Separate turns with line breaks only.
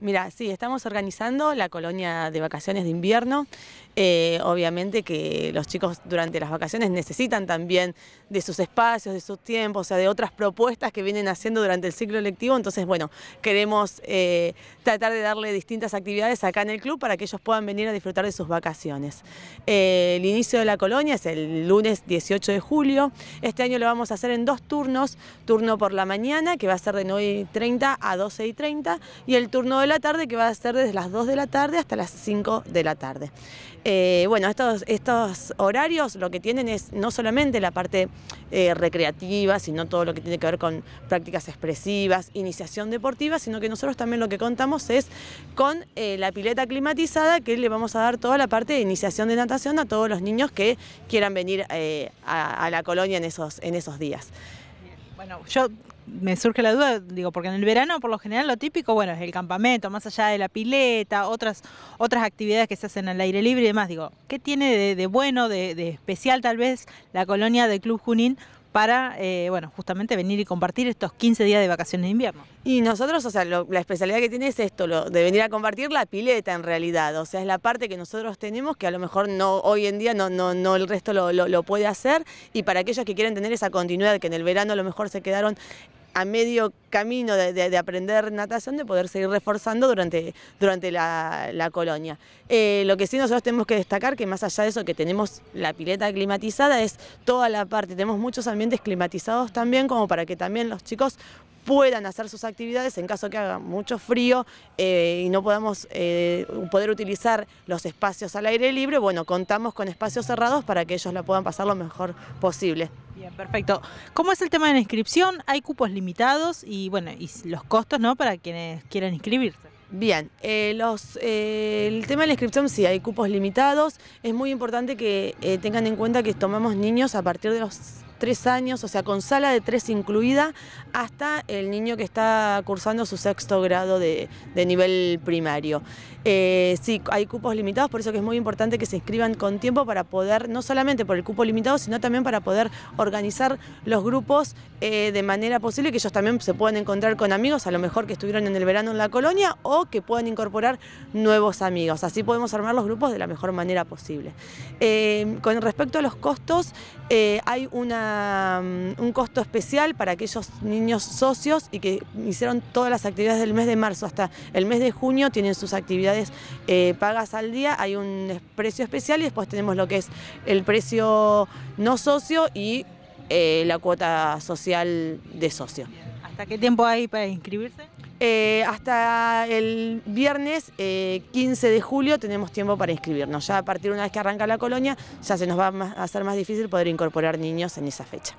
Mira, sí, estamos organizando la colonia de vacaciones de invierno. Eh, obviamente que los chicos durante las vacaciones necesitan también de sus espacios, de sus tiempos, o sea, de otras propuestas que vienen haciendo durante el ciclo lectivo. Entonces, bueno, queremos eh, tratar de darle distintas actividades acá en el club para que ellos puedan venir a disfrutar de sus vacaciones. Eh, el inicio de la colonia es el lunes 18 de julio. Este año lo vamos a hacer en dos turnos. Turno por la mañana, que va a ser de 9.30 a 12.30, y el turno de la tarde que va a ser desde las 2 de la tarde hasta las 5 de la tarde. Eh, bueno, estos, estos horarios lo que tienen es no solamente la parte eh, recreativa, sino todo lo que tiene que ver con prácticas expresivas, iniciación deportiva, sino que nosotros también lo que contamos es con eh, la pileta climatizada que le vamos a dar toda la parte de iniciación de natación a todos los niños que quieran venir a, la colonia en esos, en esos días.
Bueno, yo me surge la duda, digo, porque en el verano por lo general lo típico, bueno, es el campamento, más allá de la pileta, otras, otras actividades que se hacen al aire libre y demás. Digo, ¿qué tiene de, bueno, de, de especial tal vez la colonia del Club Junín para, eh, bueno,
justamente venir y compartir estos 15 días de vacaciones de invierno. Y nosotros, o sea, la especialidad que tiene es esto, lo, de venir a compartir la pileta en realidad, o sea, es la parte que nosotros tenemos que a lo mejor no hoy en día no, no, no el resto lo puede hacer y para aquellos que quieren tener esa continuidad, que en el verano a lo mejor se quedaron a medio camino de, aprender natación, de poder seguir reforzando durante, durante la, colonia. Eh, lo que sí nosotros tenemos que destacar, que más allá de eso que tenemos la pileta climatizada, es toda la parte, tenemos muchos ambientes climatizados también, como para que también los chicos puedan hacer sus actividades en caso que haga mucho frío eh, y no podamos eh, poder utilizar los espacios al aire libre, bueno, contamos con espacios cerrados para que ellos la puedan pasar lo mejor posible. Bien, perfecto. ¿Cómo es el tema de la
inscripción? ¿Hay cupos limitados y bueno, y los costos, ¿no? Para quienes quieran inscribirse.
Bien, eh, los, el tema de la inscripción sí, hay cupos limitados. Es muy importante que tengan en cuenta que tomamos niños a partir de los tres años, o sea, con sala de tres incluida, hasta el niño que está cursando su sexto grado de, nivel primario. Eh, sí, hay cupos limitados, por eso que es muy importante que se inscriban con tiempo para poder, no solamente por el cupo limitado, sino también para poder organizar los grupos eh, de manera posible, que ellos también se puedan encontrar con amigos, a lo mejor que estuvieron en el verano en la colonia, o que puedan incorporar nuevos amigos. Así podemos armar los grupos de la mejor manera posible. Eh, con respecto a los costos, hay una Mm, un costo especial para aquellos niños socios y que hicieron todas las actividades del mes de marzo hasta el mes de junio, tienen sus actividades eh, pagas al día, hay un precio especial y después tenemos lo que es el precio no socio y eh, la cuota social de socio. ¿Hasta qué tiempo hay para
inscribirse?
Eh, hasta el viernes 15 eh, de julio tenemos tiempo para inscribirnos. Ya a partir de una vez que arranca la colonia, ya se nos va a hacer más difícil poder incorporar niños en esa fecha.